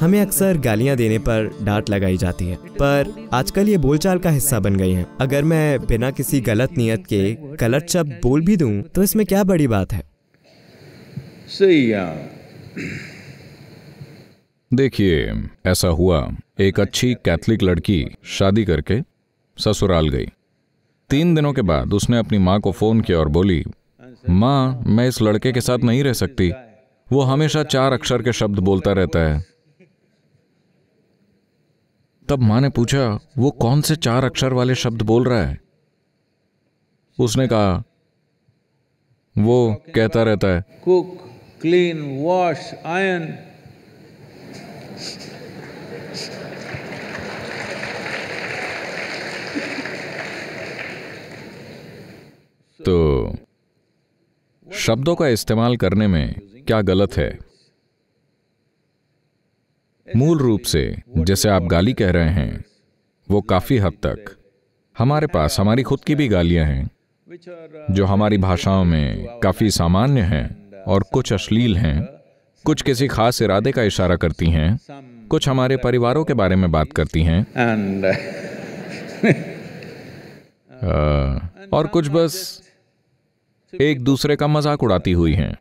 हमें अक्सर गालियां देने पर डांट लगाई जाती है पर आजकल ये बोलचाल का हिस्सा बन गई है अगर मैं बिना किसी गलत नियत के गलत शब्द बोल भी दूं तो इसमें क्या बड़ी बात है सही देखिए ऐसा हुआ एक अच्छी कैथलिक लड़की शादी करके ससुराल गई तीन दिनों के बाद उसने अपनी माँ को फोन किया और बोली माँ मैं इस लड़के के साथ नहीं रह सकती वो हमेशा चार अक्षर के शब्द बोलता रहता है तब मां ने पूछा वो कौन से चार अक्षर वाले शब्द बोल रहा है उसने कहा वो कहता रहता है कुक क्लीन वॉश आयन तो शब्दों का इस्तेमाल करने में क्या गलत है मूल रूप से जैसे आप गाली कह रहे हैं वो काफ़ी हद तक हमारे पास हमारी खुद की भी गालियां हैं जो हमारी भाषाओं में काफ़ी सामान्य हैं और कुछ अश्लील हैं कुछ किसी खास इरादे का इशारा करती हैं कुछ हमारे परिवारों के बारे में बात करती हैं आ, uh, और कुछ बस एक दूसरे का मजाक उड़ाती हुई हैं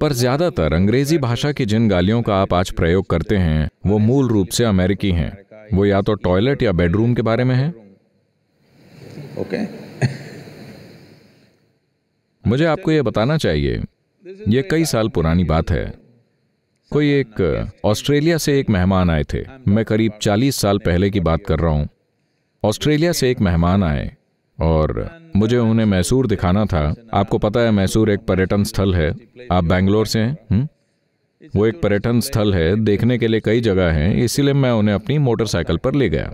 पर ज्यादातर अंग्रेजी भाषा की जिन गालियों का आप आज प्रयोग करते हैं वो मूल रूप से अमेरिकी हैं वो या तो टॉयलेट या बेडरूम के बारे में है ओके मुझे आपको ये बताना चाहिए ये कई साल पुरानी बात है कोई एक ऑस्ट्रेलिया से एक मेहमान आए थे मैं करीब 40 साल पहले की बात कर रहा हूं ऑस्ट्रेलिया से एक मेहमान आए और मुझे उन्हें मैसूर दिखाना था आपको पता है मैसूर एक पर्यटन स्थल है आप बैंगलोर से हैं हम्म? वो एक पर्यटन स्थल है देखने के लिए कई जगह हैं इसीलिए मैं उन्हें अपनी मोटरसाइकिल पर ले गया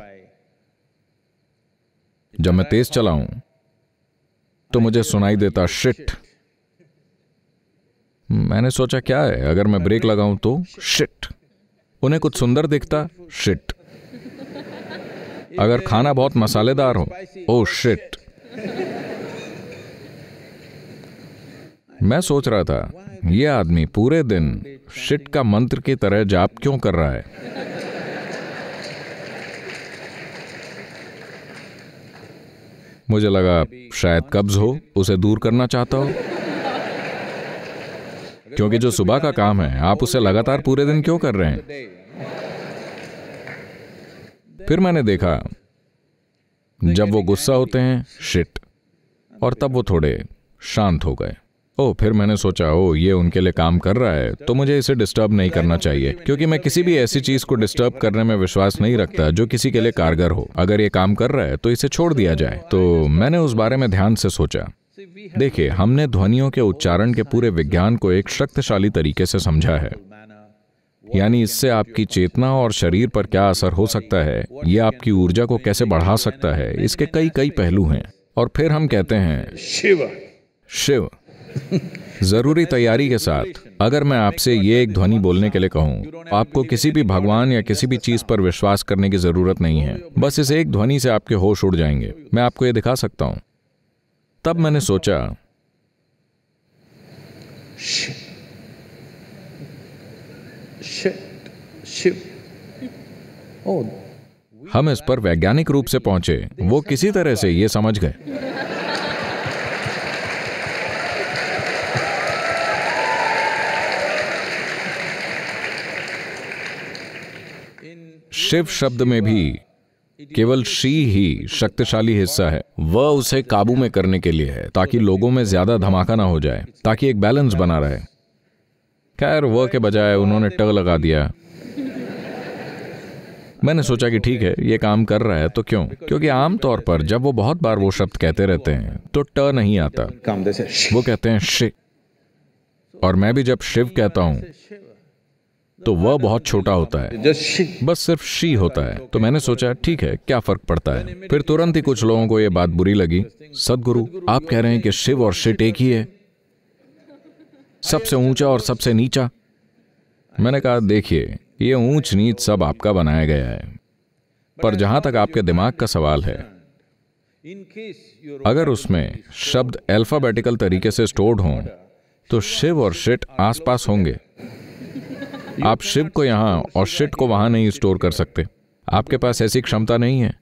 जब मैं तेज चलाऊं तो मुझे सुनाई देता शिट मैंने सोचा क्या है अगर मैं ब्रेक लगाऊं तो शिट उन्हें कुछ सुंदर दिखता शिट अगर खाना बहुत मसालेदार हो ओ शिट मैं सोच रहा था ये आदमी पूरे दिन शिट का मंत्र की तरह जाप क्यों कर रहा है मुझे लगा शायद कब्ज हो उसे दूर करना चाहता हो क्योंकि जो सुबह का काम है आप उसे लगातार पूरे दिन क्यों कर रहे हैं फिर मैंने देखा जब वो गुस्सा होते हैं शिट और तब वो थोड़े शांत हो गए ओ फिर मैंने सोचा ओ ये उनके लिए काम कर रहा है तो मुझे इसे डिस्टर्ब नहीं करना चाहिए क्योंकि मैं किसी भी ऐसी चीज को डिस्टर्ब करने में विश्वास नहीं रखता जो किसी के लिए कारगर हो अगर ये काम कर रहा है तो इसे छोड़ दिया जाए तो मैंने उस बारे में ध्यान से सोचा देखिए हमने ध्वनियों के उच्चारण के पूरे विज्ञान को एक शक्तिशाली तरीके से समझा है यानी इससे आपकी चेतना और शरीर पर क्या असर हो सकता है ये आपकी ऊर्जा को कैसे बढ़ा सकता है इसके कई कई पहलू हैं और फिर हम कहते हैं शिव शिव जरूरी तैयारी के साथ अगर मैं आपसे ये एक ध्वनि बोलने के लिए कहूँ आपको किसी भी भगवान या किसी भी चीज पर विश्वास करने की जरूरत नहीं है बस इस एक ध्वनि से आपके होश उड़ जाएंगे मैं आपको ये दिखा सकता हूँ तब मैंने सोचा Oh. हम इस पर वैज्ञानिक रूप से पहुंचे वो किसी तरह से ये समझ गए शिव शब्द में भी केवल शी ही शक्तिशाली हिस्सा है वह उसे काबू में करने के लिए है ताकि लोगों में ज्यादा धमाका ना हो जाए ताकि एक बैलेंस बना रहे खैर व के बजाय उन्होंने ट लगा दिया मैंने सोचा कि ठीक है ये काम कर रहा है तो क्यों क्योंकि आमतौर पर जब वो बहुत बार वो शब्द कहते रहते हैं तो ट नहीं आता वो कहते हैं शि और मैं भी जब शिव कहता हूं तो वह बहुत छोटा होता है बस सिर्फ शी होता है तो मैंने सोचा ठीक है क्या फर्क पड़ता है फिर तुरंत ही कुछ लोगों को यह बात बुरी लगी सदगुरु आप कह रहे हैं कि शिव और शिट एक ही है सबसे ऊंचा और सबसे नीचा मैंने कहा देखिए ये ऊंच नीच सब आपका बनाया गया है पर जहां तक आपके दिमाग का सवाल है अगर उसमें शब्द अल्फाबेटिकल तरीके से स्टोर्ड हों तो शिव और शिट आसपास होंगे आप शिव को यहां और शिट को वहां नहीं स्टोर कर सकते आपके पास ऐसी क्षमता नहीं है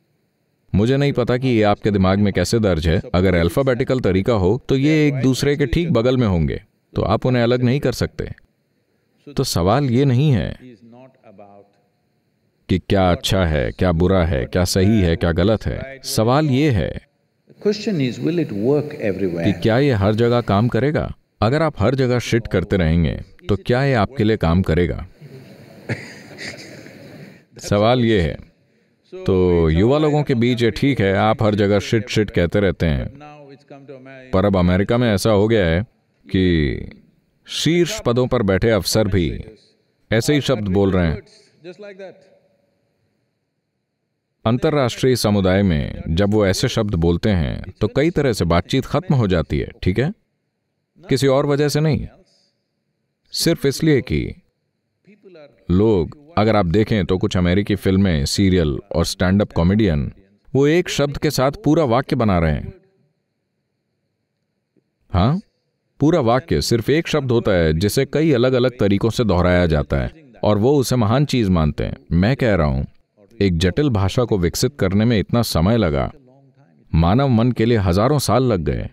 मुझे नहीं पता कि ये आपके दिमाग में कैसे दर्ज है अगर अल्फाबेटिकल तरीका हो तो ये एक दूसरे के ठीक बगल में होंगे तो आप उन्हें अलग नहीं कर सकते तो सवाल ये नहीं है कि क्या अच्छा है क्या बुरा है क्या सही है क्या गलत है सवाल ये है कि क्या ये हर जगह काम करेगा अगर आप हर जगह शिट करते रहेंगे तो क्या ये आपके लिए काम करेगा सवाल ये है तो युवा लोगों के बीच ये ठीक है आप हर जगह शिट शिट कहते रहते हैं पर अब अमेरिका में ऐसा हो गया है कि शीर्ष पदों पर बैठे अफसर भी ऐसे ही शब्द बोल रहे हैं अंतर्राष्ट्रीय समुदाय में जब वो ऐसे शब्द बोलते हैं तो कई तरह से बातचीत खत्म हो जाती है ठीक है किसी और वजह से नहीं सिर्फ इसलिए कि लोग अगर आप देखें तो कुछ अमेरिकी फिल्में सीरियल और स्टैंड अप कॉमेडियन वो एक शब्द के साथ पूरा वाक्य बना रहे हैं हाँ पूरा वाक्य सिर्फ एक शब्द होता है जिसे कई अलग अलग तरीकों से दोहराया जाता है और वो उसे महान चीज मानते हैं मैं कह रहा हूं एक जटिल भाषा को विकसित करने में इतना समय लगा मानव मन के लिए हजारों साल लग गए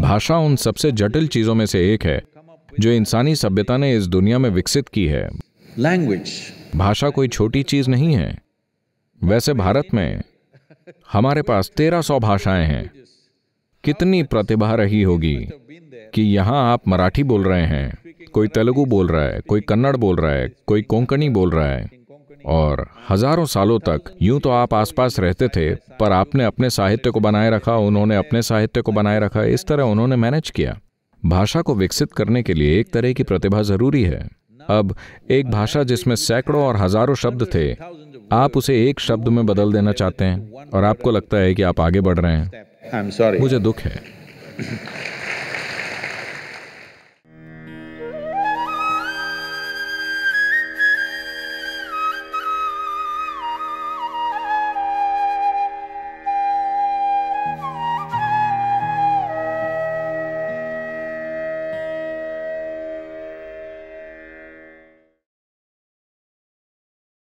भाषा उन सबसे जटिल चीजों में से एक है जो इंसानी सभ्यता ने इस दुनिया में विकसित की है लैंग्वेज भाषा कोई छोटी चीज नहीं है वैसे भारत में हमारे पास तेरह सौ भाषाएं हैं कितनी प्रतिभा रही होगी कि यहाँ आप मराठी बोल रहे हैं कोई तेलुगु बोल रहा है कोई कन्नड़ बोल रहा है कोई कोंकणी बोल रहा है और हजारों सालों तक यूं तो आप आसपास रहते थे पर आपने अपने साहित्य को बनाए रखा उन्होंने अपने साहित्य को बनाए रखा इस तरह उन्होंने मैनेज किया भाषा को विकसित करने के लिए एक तरह की प्रतिभा जरूरी है अब एक भाषा जिसमें सैकड़ों और हजारों शब्द थे आप उसे एक शब्द में बदल देना चाहते हैं और आपको लगता है कि आप आगे बढ़ रहे हैं मुझे दुख है